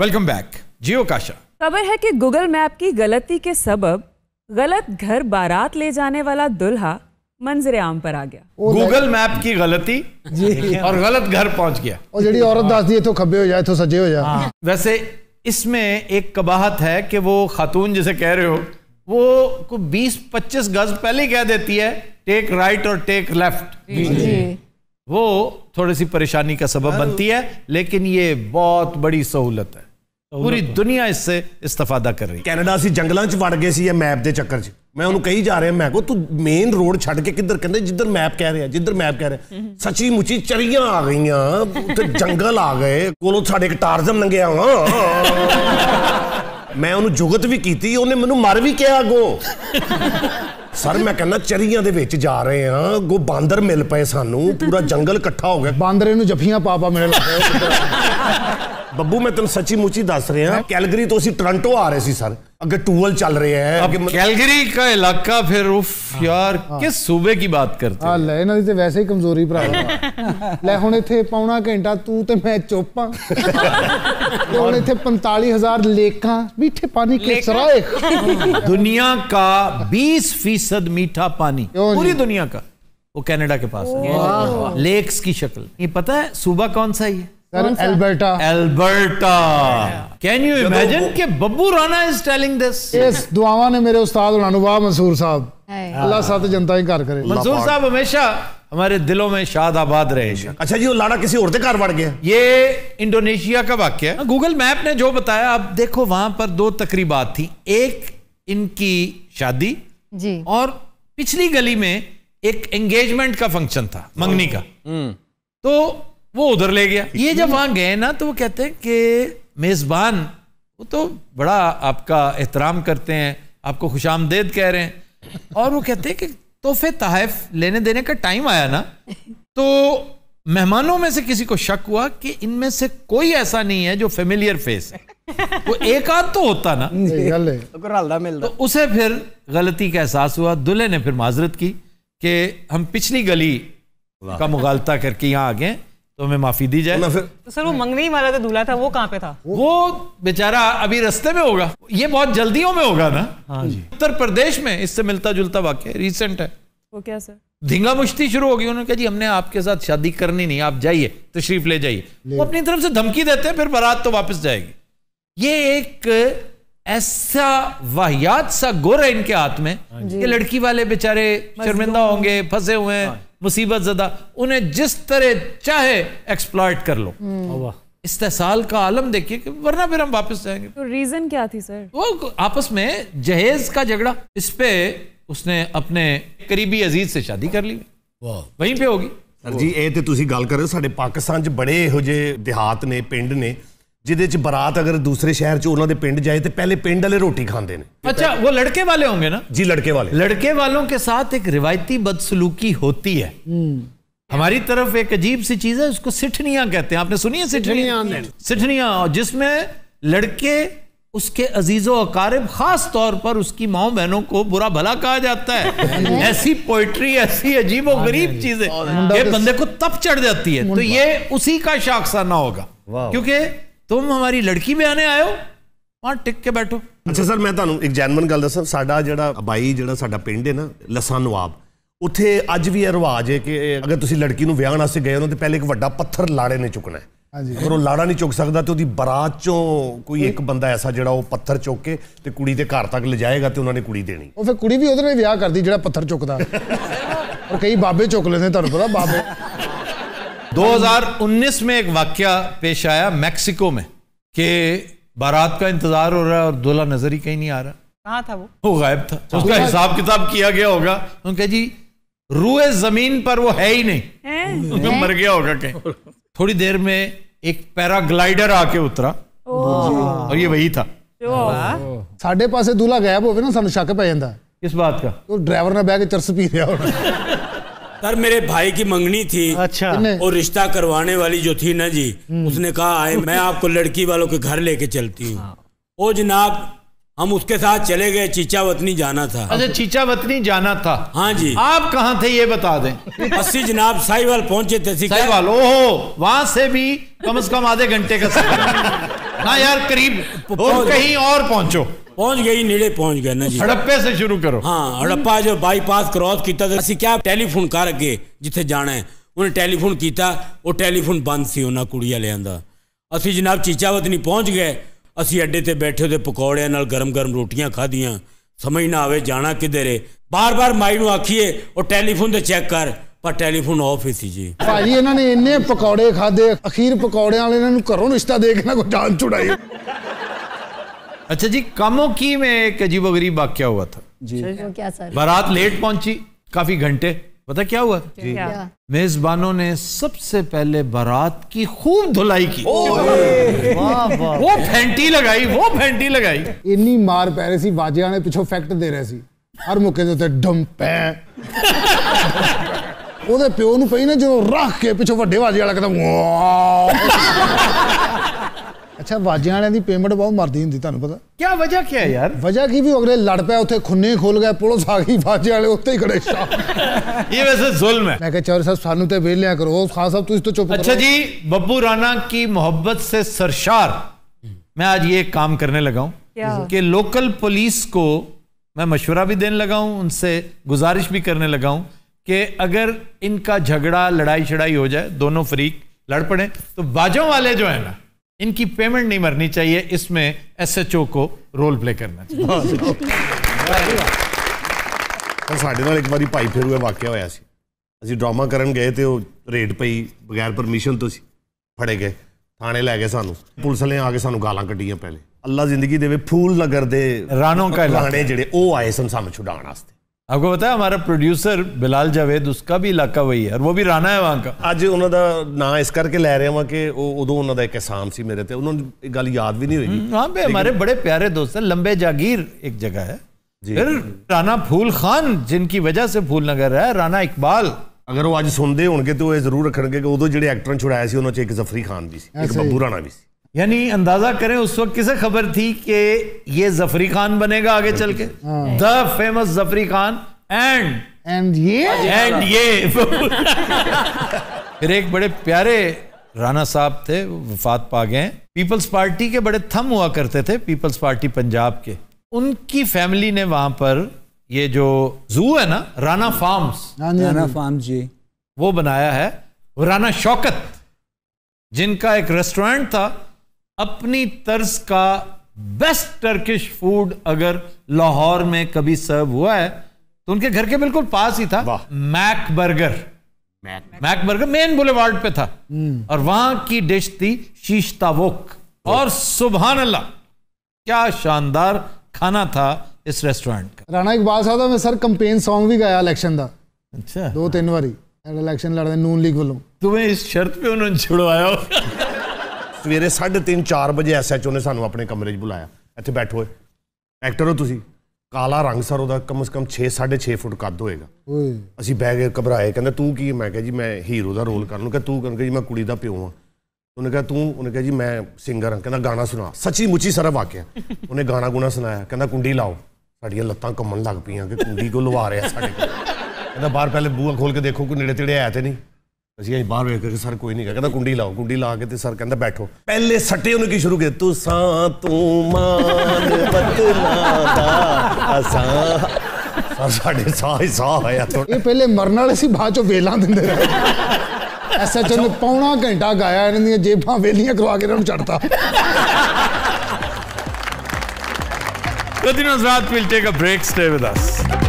Welcome back जियो काशा खबर है कि गूगल मैप की गलती के सबब गलत घर बारात ले जाने वाला दुल्हा मंजर आम पर आ गया गूगल मैप तो की गलती और गलत घर पहुंच गया और जड़ी औरत दास दिए तो खबे हो जाए तो सजे हो जाए हाँ। वैसे इसमें एक कबाहत है कि वो खातून जिसे कह रहे हो वो को 20-25 गज पहले कह देती है टेक राइट और टेक लेफ्ट वो थोड़ी सी परेशानी का सबब बनती है लेकिन ये बहुत बड़ी सहूलत है ਪੂਰੀ ਦੁਨੀਆ ਇਸ ਸੇ ਇਸਤਫਾਦਾ ਕਰ ਰਹੀ ਕੈਨੇਡਾ ਸੀ ਜੰਗਲਾਂ 'ਚ ਵੜ ਗਏ ਸੀ ਇਹ ਮੈਪ ਦੇ ਚੱਕਰ 'ਚ ਮੈਂ ਉਹਨੂੰ ਕਹੀ ਜਾ ਰਿਹਾ ਮੈਂ ਕੋ ਤੂੰ ਮੇਨ ਰੋਡ ਛੱਡ ਕੇ ਕਿੱਧਰ ਕਹਿੰਦੇ ਜਿੱਧਰ ਮੈਪ ਕਹਿ ਰਿਹਾ ਜਿੱਧਰ ਮੈਪ ਕਹਿ ਰਿਹਾ ਸੱਚੀ ਮੁੱਚੀ ਚਰੀਆਂ ਆ ਗਈਆਂ ਉੱਥੇ ਜੰਗਲ ਆ ਗਏ ਕੋਲੋਂ ਸਾਡੇ ਇੱਕ ਟਾਰਜ਼ਮ ਲੰਗਿਆ ਵਾ ਮੈਂ ਉਹਨੂੰ ਜੁਗਤ ਵੀ ਕੀਤੀ ਉਹਨੇ ਮੈਨੂੰ ਮਰ ਵੀ ਕਿਹਾ ਗੋ ਸਰ ਮੈਂ ਕਹਿੰਦਾ ਚਰੀਆਂ ਦੇ ਵਿੱਚ ਜਾ ਰਹੇ ਆ ਗੋ ਬਾਂਦਰ ਮਿਲ ਪਏ ਸਾਨੂੰ ਪੂਰਾ ਜੰਗਲ ਇਕੱਠਾ ਹੋ ਗਿਆ ਬਾਂਦਰ ਇਹਨੂੰ ਜਫੀਆਂ ਪਾ ਪਾ ਮਿਲਣ ਲੱਗੇ बब्बू मैं तेन सची मुची दस रहा हाँ कैलगरी तो अभी आ रहे सर अगर टूवल चल रहे हैं कैलगरी का इलाका फिर सूबे की बात करते वैसे ही कमजोरी पर पौना दुनिया का 20 फीसद मीठा पानी दुनिया का वो के पास है पता है सूबा कौन सा ही है सर कि बब्बू राणा दुआवा ने मेरे उस्ताद और अनुभव मंसूर साहब अल्लाह साथ तो जनता ही कार करे मंसूर साहब हमेशा हमारे दिलों में रहे अच्छा जी वो लाड़ा किसी और कार बढ़ गया ये इंडोनेशिया का वाक्य है गूगल मैप ने जो बताया आप देखो वहां पर दो तकरीबात थी एक इनकी शादी जी और पिछली गली में एक एंगेजमेंट का फंक्शन था मंगनी का हम्म। तो वो उधर ले गया ये जब वहां गए ना तो वो कहते हैं कि मेज़बान वो तो बड़ा आपका एहतराम करते हैं आपको खुश आमदेद कह रहे हैं और वो कहते हैं कि तोहफे तहफ लेने देने का टाइम आया ना तो मेहमानों में से किसी को शक हुआ कि इनमें से कोई ऐसा नहीं है जो फेमिलियर फेस है वो एक आध तो होता ना तो उसे फिर गलती का एहसास हुआ दुल्हे ने फिर माजरत की कि हम पिछली गली का मुगालता करके यहाँ आ गए तो हमें माफी दी जाए तो, तो सर वो मंगने ही वाला था दूल्हा था वो कहाँ पे था वो बेचारा अभी रस्ते में होगा ये बहुत जल्दियों में होगा ना हाँ जी उत्तर प्रदेश में इससे मिलता जुलता वाक्य रिसेंट है वो क्या सर धिंगा मुश्ती शुरू होगी उन्होंने कहा जी हमने आपके साथ शादी करनी नहीं आप जाइए तशरीफ ले जाइए वो अपनी तरफ से धमकी देते हैं फिर बारात तो वापस जाएगी ये एक ऐसा वाहियात सा गोर है इनके हाथ में ये हाँ लड़की वाले बेचारे शर्मिंदा होंगे फंसे हुए हैं हाँ। मुसीबत ज़दा उन्हें जिस तरह चाहे एक्सप्लॉयट कर लो हम्म। इस्तेसाल का आलम देखिए कि वरना फिर हम वापस जाएंगे तो रीज़न क्या थी सर वो आपस में जहेज का झगड़ा इस पे उसने अपने करीबी अजीज से शादी कर ली वहीं पे होगी सर जी ये तो गल कर रहे हो साढ़े पाकिस्तान बड़े यहोजे देहात ने पिंड ने जिद ਚ अगर दूसरे शहर ਸ਼ਹਿਰ ਚ ਉਹਨਾਂ ਦੇ ਪਿੰਡ ਜਾਏ ਤੇ ਪਹਿਲੇ ਪਿੰਡ अच्छा वो लड़के वाले होंगे ना जी लड़के वाले लड़के वालों के साथ एक रिवायती बदसलूकी होती है हम्म। हमारी तरफ एक अजीब सी चीज है उसको सिठनिया कहते हैं आपने सुनी है सिठनिया सिठनियां जिसमें लड़के उसके अजीजो अकार खास तौर पर उसकी माओ बहनों को बुरा भला कहा जाता है ऐसी पोइट्री ऐसी और हाँ गरीब हाँ चीजें ये बंदे को तप चढ़ जाती है तो ये उसी का ना होगा क्योंकि ਤੁਮ ਹਮਾਰੀ ਲੜਕੀ ਬਿਆਨੇ ਆਇਓ ਹਾਂ ਟਿਕ ਕੇ ਬੈਠੋ ਅੱਛਾ ਸਰ ਮੈਂ ਤੁਹਾਨੂੰ ਇੱਕ ਜੈਨੂਨ ਗੱਲ ਦੱਸਾਂ ਸਾਡਾ ਜਿਹੜਾ ਬਾਈ ਜਿਹੜਾ ਸਾਡਾ ਪਿੰਡ ਹੈ ਨਾ ਲਸਾ ਨਵਾਬ ਉੱਥੇ ਅੱਜ ਵੀ ਇਹ ਰਿਵਾਜ ਹੈ ਕਿ ਅਗਰ ਤੁਸੀਂ ਲੜਕੀ ਨੂੰ ਵਿਆਹਣ ਵਾਸਤੇ ਗਏ ਹੋ ਤਾਂ ਪਹਿਲੇ ਇੱਕ ਵੱਡਾ ਪੱਥਰ ਲਾੜੇ ਨੇ ਚੁੱਕਣਾ ਹੈ ਹਾਂਜੀ ਪਰ ਉਹ ਲਾੜਾ ਨਹੀਂ ਚੁੱਕ ਸਕਦਾ ਤੇ ਉਹਦੀ ਬਰਾਤ ਚੋਂ ਕੋਈ ਇੱਕ ਬੰਦਾ ਐਸਾ ਜਿਹੜਾ ਉਹ ਪੱਥਰ ਚੁੱਕ ਕੇ ਤੇ ਕੁੜੀ ਦੇ ਘਰ ਤੱਕ ਲਿਜਾਏਗਾ ਤੇ ਉਹਨਾਂ ਨੇ ਕੁੜੀ ਦੇਣੀ ਉਹ ਫਿਰ ਕੁੜੀ ਵੀ ਉਹਦੇ ਨਾਲ ਵਿਆਹ ਕਰਦੀ ਜਿਹੜਾ ਪੱਥਰ ਚੁੱਕਦਾ ਔਰ ਕਈ ਬਾਬੇ ਚੁੱਕ ਲੈਂਦੇ ਤੁਹਾਨੂੰ ਪਤਾ ਬਾਬੇ 2019 में एक वाक्य पेश आया मैक्सिको में कि बारात का इंतजार हो रहा है और दूल्हा नजर ही कहीं नहीं आ रहा कहाँ था वो वो गायब था उसका हिसाब किताब किया गया होगा उनके जी रूए जमीन पर वो है ही नहीं उनका तो मर गया होगा कहीं थोड़ी देर में एक पैराग्लाइडर आके उतरा और ये वही था साढ़े पास दूल्हा गायब हो गया ना सू शक ਪੈ जाता ਕਿਸ ਬਾਤ ਦਾ ਉਹ ਡਰਾਈਵਰ ਨਾਲ ਬਹਿ ਕੇ ਚਰਸ ਪੀ ਰਿਹਾ ਹੋਣਾ सर मेरे भाई की मंगनी थी अच्छा और रिश्ता करवाने वाली जो थी ना जी हम्म। उसने कहा आए मैं आपको लड़की वालों के घर लेके चलती हूँ हाँ। ओ जनाब हम उसके साथ चले गए चीचा वतनी जाना था अच्छा चीचा वतनी जाना था हाँ जी आप कहाँ थे ये बता दें अस्सी जनाब साहिवाल पहुंचे थे साहिवाल ओहो वहां से भी कम से कम आधे घंटे का सफर ना यार करीब कहीं और पहुंचो ਪਹੁੰਚ ਗਏ ਨੇੜੇ ਪਹੁੰਚ ਗਏ ਨਾ ਜੀ ਹੜੱਪੇ ਸੇ ਸ਼ੁਰੂ ਕਰੋ ਹਾਂ ਹੜੱਪਾ ਜੋ ਬਾਈਪਾਸ ਕ੍ਰੋਸ ਕੀਤਾ ਤੇ ਅਸੀਂ ਕਿਹਾ ਟੈਲੀਫੋਨ ਕਰ ਅੱਗੇ ਜਿੱਥੇ ਜਾਣਾ ਉਹਨੇ ਟੈਲੀਫੋਨ ਕੀਤਾ ਉਹ ਟੈਲੀਫੋਨ ਬੰਦ ਸੀ ਉਹਨਾਂ ਕੁੜੀ ਵਾਲਿਆਂ ਦਾ ਅਸੀਂ ਜਨਾਬ ਚੀਚਾਵਤਨੀ ਪਹੁੰਚ ਗਏ ਅਸੀਂ ਅੱਡੇ ਤੇ ਬੈਠੇ ਤੇ ਪਕੌੜਿਆਂ ਨਾਲ ਗਰਮ-ਗਰਮ ਰੋਟੀਆਂ ਖਾਧੀਆਂ ਸਮਝ ਨਾ ਆਵੇ ਜਾਣਾ ਕਿਧਰੇ ਬਾਰ-ਬਾਰ ਮਾਈ ਨੂੰ ਆਖੀਏ ਉਹ ਟੈਲੀਫੋਨ ਤੇ ਚੈੱਕ ਕਰ ਪਰ ਟੈਲੀਫੋਨ ਆਫ ਹੀ ਸੀ ਜੀ ਭਾਜੀ ਇਹਨਾਂ ਨੇ ਇੰਨੇ ਪਕੌੜੇ ਖਾਦੇ ਅਖੀਰ ਪਕੌੜਿਆਂ ਵਾਲੇ ਇਹਨਾਂ ਨੂੰ ਘਰੋਂ ਰਿਸ਼ਤਾ ਦੇ ਕੇ ਨਾ ਕੋ ਜਾਨ ਛੁੜਾਈ अच्छा जी कामोकी में एक अजीबोगरीब वाक्य हुआ था जी क्या सर बारात लेट पहुंची काफी घंटे पता क्या हुआ जी मेजबानों ने सबसे पहले बारात की खूब धुलाई की वो फैंटी लगाई वो फैंटी लगाई इन्नी मार पै रही बाजिया ने पिछो फैक्ट दे रहे थे हर मौके ਦੇ ਉੱਤੇ ਡੰਮ ਪੈ ਉਹਦੇ ਪਿਓ ਨੂੰ ਪਈ ਨਾ ਜਦੋਂ ਰੱਖ ਕੇ ਪਿਛੋ अच्छा वाजे की पेमेंट बहुत मरती होंगी तुम पता क्या वजह क्या है यार वजह की भी अगले लड़ पे उ खुन्ने खुल गया पुलिस आ गई वाजे वाले उत्ते ही ये वैसे जुल्म है मैं क्या चौरी साहब सानू तो वेलिया करो खान साहब तुम तो चुप अच्छा जी बब्बू राणा की मोहब्बत से सरशार मैं आज ये काम करने लगा हूँ कि लोकल पुलिस को मैं मशवरा भी देने लगा हूँ उनसे गुजारिश भी करने लगा हूँ कि अगर इनका झगड़ा लड़ाई छड़ाई हो जाए दोनों फरीक लड़ पड़े तो बाजों वाले जो है ना इनकी पेमेंट नहीं मरनी चाहिए इसमें एसएचओ को रोल प्ले करना चाहिए ਸਾਡੇ ਨਾਲ ਇੱਕ ਵਾਰੀ ਭਾਈ ਫੇਰੂ ਦਾ ਵਾਕਿਆ ਹੋਇਆ ਸੀ ਅਸੀਂ ਡਰਾਮਾ ਕਰਨ ਗਏ ਤੇ ਉਹ ਰੇਡ ਪਈ ਬਗੈਰ ਪਰਮਿਸ਼ਨ ਤੋਂ ਸੀ ਫੜੇ ਗਏ ਥਾਣੇ ਲੈ ਗਏ ਸਾਨੂੰ ਪੁਲਿਸ ਵਾਲੇ ਆ ਕੇ ਸਾਨੂੰ ਗਾਲਾਂ ਕੱਢੀਆਂ ਪਹਿਲੇ ਅੱਲਾ ਜ਼ਿੰਦਗੀ ਦੇਵੇ ਫੂਲ ਨਗਰ ਦੇ ਰਾਣੋਂ ਕਾ ਜਿਹੜੇ ਉਹ ਆਏ ਸਨ ਸਾਨੂੰ ਛੁਡਾਉਣ ਵਾਸਤੇ आपको पता है हमारा प्रोड्यूसर बिलाल ਜਾਵੇਦ ਉਸਕਾ ਵੀ ਇਲਾਕਾ ਵਹੀ ਹੈ ਔਰ ਉਹ ਵੀ ਰਾਣਾ ਹੈ ਵਾਂ ਦਾ ਅੱਜ ਉਹਨਾਂ ਦਾ ਨਾਂ ਇਸ ਕਰਕੇ ਲੈ ਰਹੇ ਹਾਂ ਕਿ ਉਹ ਉਦੋਂ ਉਹਨਾਂ ਦਾ ਇੱਕ ਅਹਿਸਾਨ ਸੀ ਮੇਰੇ ਤੇ ਉਹਨਾਂ ਨੂੰ ਇਹ ਗੱਲ ਯਾਦ ਵੀ ਨਹੀਂ ਹੋਏਗੀ ਹਾਂ ਬਈ ਹਮਾਰੇ ਬੜੇ ਪਿਆਰੇ ਦੋਸਤ ਹੈ ਲੰਬੇ ਜਾਗੀਰ ਇੱਕ ਜਗ੍ਹਾ ਹੈ फिर राना फूल खान जिनकी वजह से फूल नगर है राना इकबाल अगर वो आज सुनते हो तो ये जरूर रखे कि उदो जो एक्टर छुड़ाया से उन्होंने एक जफरी खान भी सी, एक बब्बू राणा भी सी यानी अंदाजा करें उस वक्त किसे खबर थी कि ये जफरी खान बनेगा आगे चल के हाँ। The famous Jafri Khan and and ये एंड ये फिर एक बड़े प्यारे राणा साहब थे वफात पा गए पीपल्स पार्टी के बड़े थम हुआ करते थे पीपल्स पार्टी पंजाब के उनकी फैमिली ने वहां पर ये जो जू है ना राणा फार्म्स हाँ राणा फार्म जी वो बनाया है राणा शौकत जिनका एक रेस्टोरेंट था अपनी तर्ज का बेस्ट टर्किश फूड अगर लाहौर में कभी सर्व हुआ है तो उनके घर के बिल्कुल पास ही था Mac burger Mac burger Main Boulevard पे था hmm. और वहां की डिश थी शीशता वोक और सुबह अल्लाह क्या शानदार खाना था इस रेस्टोरेंट का राणा इकबाल साहब का मैं सर कंपेन सॉन्ग भी गाया इलेक्शन का अच्छा दो तीन बारी इलेक्शन लड़ रहे नून लीग वालों तुम्हें इस शर्त पे उन्होंने छुड़वाया ਸਵੇਰੇ 3:30 4 ਵਜੇ ਐਸਐਚਓ ਨੇ ਸਾਨੂੰ ਆਪਣੇ ਕਮਰੇ 'ਚ ਬੁਲਾਇਆ ਇੱਥੇ ਬੈਠੋ ਐਕਟਰ ਹੋ ਤੁਸੀਂ ਕਾਲਾ ਰੰਗ ਸਰ ਉਹਦਾ ਕਮ ਸੇ ਕਮ 6 6.5 ਫੁੱਟ ਕੱਦ ਹੋਏਗਾ ਓਏ ਅਸੀਂ ਬਹਿ ਗਏ ਘਬਰਾਏ ਕਹਿੰਦਾ ਤੂੰ ਕੀ ਮੈਂ ਕਿਹਾ ਜੀ ਮੈਂ ਹੀਰੋ ਦਾ ਰੋਲ ਕਰਨ ਨੂੰ ਕਿ ਤੂੰ ਕਹਿੰਦਾ ਜੀ ਮੈਂ ਕੁੜੀ ਦਾ ਪਿਓ ਆ ਉਹਨੇ ਕਿਹਾ ਤੂੰ ਉਹਨੇ ਕਿਹਾ ਜੀ ਮੈਂ ਸਿੰਗਰ ਹਾਂ ਕਹਿੰਦਾ ਗਾਣਾ ਸੁਣਾ ਸੱਚੀ ਮੁੱਚੀ ਸਾਰਾ ਵਾਕਿਆ ਉਹਨੇ ਗਾਣਾ ਗੁਣਾ ਸੁਣਾਇਆ ਕਹਿੰਦਾ ਕੁੰਡੀ ਲਾਓ ਸਾਡੀਆਂ ਲੱਤਾਂ ਕੰਮਣ ਲੱਗ ਪਈਆਂ ਕਿ ਕੁੰਡੀ ਕੋ ਲਵਾ ਰਿਹਾ ਸਾਡੇ ਕਹਿੰਦਾ ਬਾਹਰ ਪਹਿਲੇ ਬੂਹਾ ਖੋਲ ਕੇ ਦੇਖੋ ਕੋਈ ਨੇੜੇ ਤੇੜੇ ਆਇਆ ਤੇ ਨਹੀਂ ਅਸੀਂ ਬਾਹਰ ਵੇਖ ਕੇ ਸਰ ਕੋਈ ਨਹੀਂ ਕਹਿੰਦਾ ਕੁੰਡੀ ਲਾਓ ਕੁੰਡੀ ਲਾ ਕੇ ਤੇ ਸਰ ਕਹਿੰਦਾ ਬੈਠੋ ਪਹਿਲੇ ਸੱਟੇ ਉਹਨੇ ਕੀ ਸ਼ੁਰੂ ਕੀਤਾ ਤੂੰ ਸਾਂ ਤੂੰ ਮਾਨ ਬਤਲਾ ਦਾ ਅਸਾਂ ਸਾਡੇ ਸਾਹ ਹੀ ਸਾਹ ਆਇਆ ਇਹ ਪਹਿਲੇ ਮਰਨ ਵਾਲੇ ਸੀ ਬਾਅਦ ਚੋਂ ਵੇਲਾਂ ਦਿੰਦੇ ਰਹੇ ਐਸਐਚਓ ਨੇ ਪੌਣਾ ਘੰਟਾ ਗਾਇਆ ਇਹਨਾਂ ਦੀਆਂ ਜੇਬਾਂ ਵੇਲੀਆਂ ਕਰਵਾ ਕੇ ਇਹਨਾਂ ਨੂੰ ਛੱਡਤਾ Ladies and gentlemen, we'll take a break. Stay with us.